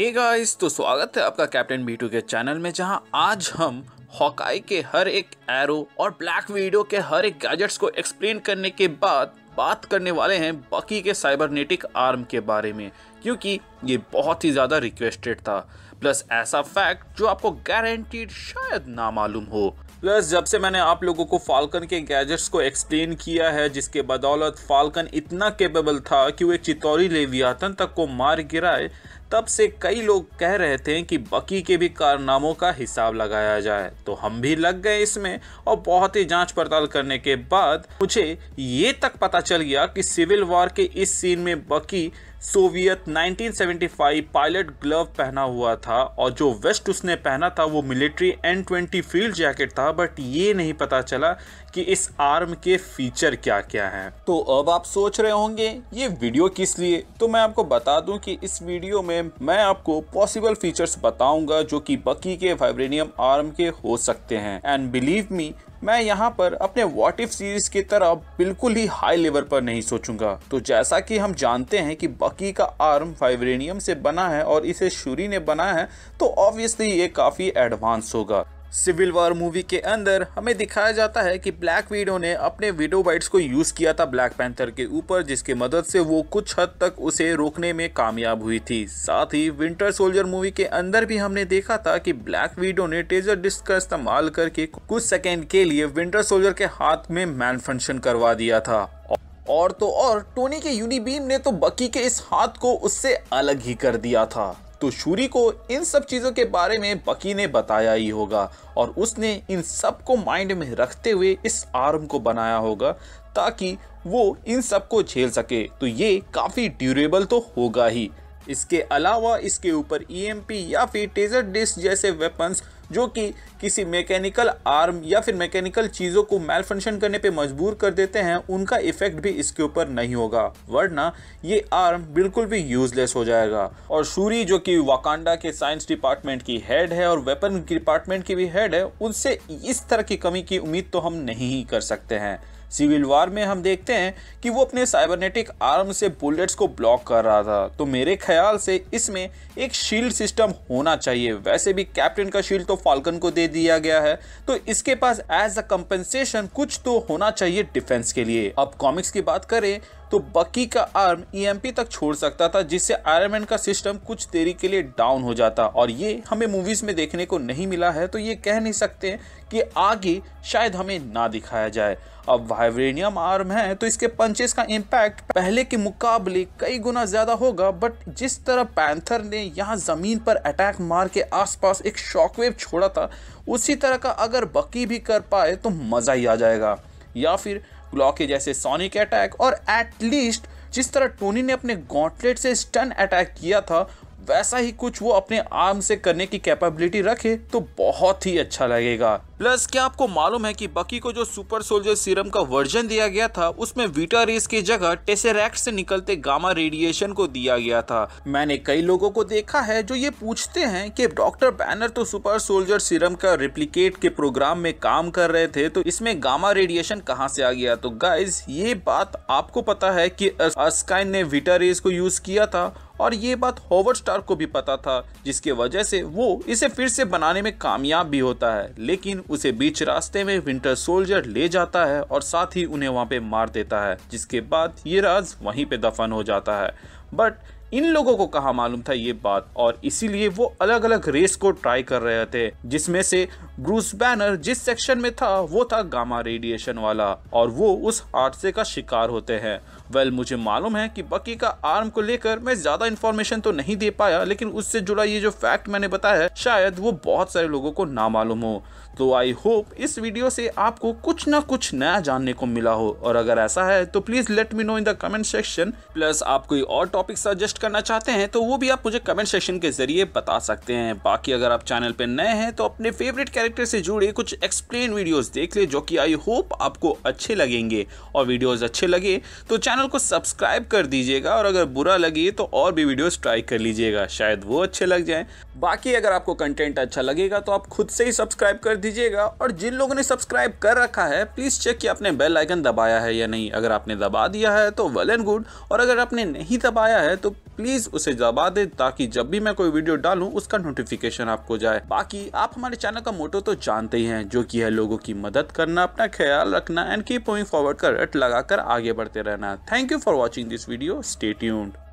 hey guys तो स्वागत है आपका कैप्टन बी के चैनल में जहां आज हम हॉकाई के हर एक एरो और ब्लैक वीडियो के हर एक गैजेट्स को एक्सप्लेन करने के बाद बात करने वाले हैं बाकी के साइबरनेटिक आर्म के बारे में क्योंकि ये बहुत ही ज़्यादा रिक्वेस्टेड था प्लस ऐसा फैक्ट जो आपको गारंटीड शायद ना मालूम हो प्लस जब से मैंने आप लोगों को फाल्कन के गैजेट्स को एक्सप्लेन किया है जिसके बदौलत फाल्कन इतना केपेबल था कि वो एक चित्तौरी लेवियातन तक को मार गिराए तब से कई लोग कह रहे थे कि बकी के भी कारनामों का हिसाब लगाया जाए तो हम भी लग गए इसमें और बहुत ही जांच पड़ताल करने के बाद मुझे ये तक पता चल गया कि सिविल वॉर के इस सीन में बकी सोवियत 1975 पायलट ग्लव पहना हुआ था और जो वेस्ट उसने पहना था वो military N twenty field jacket था बट ये नहीं पता चला कि इस आर्म के फीचर क्या क्या हैं तो अब आप सोच रहे होंगे ये वीडियो किस लिए तो मैं आपको बता दूं कि इस वीडियो में में मैं आपको पॉसिबल फीचर्स बताऊंगा जो कि बकी के वाइब्रेनियम आर्म के हो सकते हैं एंड बिलीव मी मैं यहाँ पर अपने वॉट इफ सीरीज की तरह बिल्कुल ही हाई लेवल पर नहीं सोचूंगा तो जैसा कि हम जानते हैं कि बकी का आर्म वाइब्रेनियम से बना है और इसे शुरी ने बना है तो ऑब्वियसली ये काफ़ी एडवांस होगा सिविल वॉर मूवी के अंदर हमें दिखाया जाता है कि ब्लैक वीडो ने अपने वीडो बाइट्स को यूज़ किया था ब्लैक पैंथर के ऊपर जिसकी मदद से वो कुछ हद तक उसे रोकने में कामयाब हुई थी साथ ही विंटर सोल्जर मूवी के अंदर भी हमने देखा था कि ब्लैक वीडो ने टेजर डिस्क का इस्तेमाल करके कुछ सेकेंड के लिए विंटर सोल्जर के हाथ में मैन फंक्शन करवा दिया था और तो और टोनी के यूनिबीम ने तो बकी के इस हाथ को उससे अलग ही कर दिया था तो शूरी को इन सब चीज़ों के बारे में बकी ने बताया ही होगा और उसने इन सब को माइंड में रखते हुए इस आर्म को बनाया होगा ताकि वो इन सब को झेल सके तो ये काफ़ी ड्यूरेबल तो होगा ही इसके अलावा इसके ऊपर ई e या फिर टेजर डिस्क जैसे वेपन्स जो कि किसी मैकेनिकल आर्म या फिर मैकेनिकल चीज़ों को मेल फंक्शन करने पे मजबूर कर देते हैं उनका इफेक्ट भी इसके ऊपर नहीं होगा वरना ये आर्म बिल्कुल भी यूजलेस हो जाएगा और शूरी जो कि वाकांडा के साइंस डिपार्टमेंट की हेड है और वेपन डिपार्टमेंट की भी हेड है उनसे इस तरह की कमी की उम्मीद तो हम नहीं कर सकते हैं सिविल वार में हम देखते हैं कि वो अपने साइबरनेटिक आर्म से बुलेट्स को ब्लॉक कर रहा था तो मेरे ख्याल से इसमें एक शील्ड सिस्टम होना चाहिए वैसे भी कैप्टन का शील्ड तो फाल्कन को दे दिया गया है तो इसके पास एज अ कंपनसेशन कुछ तो होना चाहिए डिफेंस के लिए अब कॉमिक्स की बात करें तो बकी का आर्म ई e तक छोड़ सकता था जिससे आयरन का सिस्टम कुछ देरी के लिए डाउन हो जाता और ये हमें मूवीज़ में देखने को नहीं मिला है तो ये कह नहीं सकते कि आगे शायद हमें ना दिखाया जाए अब वाइब्रेनियम आर्म है तो इसके पंचेस का इम्पैक्ट पहले के मुकाबले कई गुना ज़्यादा होगा बट जिस तरह पैंथर ने यहाँ ज़मीन पर अटैक मार के आसपास एक शॉकवेव छोड़ा था उसी तरह का अगर बकी भी कर पाए तो मज़ा ही आ जाएगा या फिर क्लॉके जैसे सोनिक अटैक और एटलीस्ट जिस तरह टोनी ने अपने गॉन्टलेट से स्टन अटैक किया था वैसा ही कुछ वो अपने आर्म से करने की कैपेबिलिटी रखे तो बहुत ही अच्छा लगेगा प्लस क्या आपको मालूम है कि बकी को जो सुपर सोल्जर सीरम का वर्जन दिया गया था उसमें विटा रेस की जगह टेसेरैक्ट से निकलते गामा रेडिएशन को दिया गया था मैंने कई लोगों को देखा है जो ये पूछते हैं कि डॉक्टर बैनर तो सुपर सोल्जर सीरम का रिप्लिकेट के प्रोग्राम में काम कर रहे थे तो इसमें गामा रेडिएशन कहाँ से आ गया तो गाइज ये बात आपको पता है कि अस्काइन ने वीटा रेस को यूज किया था और ये बात होवर स्टार को भी पता था जिसके वजह से वो इसे फिर से बनाने में कामयाब भी होता है लेकिन उसे बीच रास्ते में विंटर सोल्जर ले जाता है और साथ ही उन्हें वहाँ पे मार देता है जिसके बाद ये राज वहीं पे दफन हो जाता है बट इन लोगों को कहा मालूम था ये बात और इसीलिए वो अलग अलग रेस को ट्राई कर रहे थे जिसमें से ब्रूस बैनर जिस सेक्शन में था वो था गामा रेडिएशन वाला और वो उस हादसे का शिकार होते हैं वेल मुझे मालूम है कि बकी का आर्म को लेकर मैं ज्यादा इन्फॉर्मेशन तो नहीं दे पाया लेकिन उससे जुड़ा ये जो फैक्ट मैंने बताया शायद वो बहुत सारे लोगों को ना मालूम हो तो आई होप इस वीडियो से आपको कुछ ना कुछ नया जानने को मिला हो और अगर ऐसा है तो please let me know in the comment section plus आप कोई और टॉपिक सजेस्ट करना चाहते हैं तो वो भी आप मुझे कमेंट सेक्शन के जरिए बता सकते हैं बाकी अगर आप चैनल पर नए हैं तो अपने फेवरेट कैरेक्टर से जुड़े कुछ एक्सप्लेन वीडियोस देख ले जो कि आई होप आपको अच्छे लगेंगे और वीडियोस अच्छे लगे तो चैनल को सब्सक्राइब कर दीजिएगा और अगर बुरा लगे तो और भी वीडियोज ट्राई कर लीजिएगा शायद वो अच्छे लग जाए बाकी अगर आपको कंटेंट अच्छा लगेगा तो आप खुद से ही सब्सक्राइब कर दीजिएगा और जिन लोगों ने सब्सक्राइब कर रखा है प्लीज़ चेक कि आपने बेल आइकन दबाया है या नहीं अगर आपने दबा दिया है तो वेल एंड गुड और अगर आपने नहीं दबाया है तो प्लीज उसे दबा दे ताकि जब भी मैं कोई वीडियो डालूं उसका नोटिफिकेशन आपको जाए बाकी आप हमारे चैनल का मोटो तो जानते ही हैं जो कि है लोगों की मदद करना अपना ख्याल रखना एंड की फॉरवर्ड कर रट लगाकर आगे बढ़ते रहना thank you for watching this video stay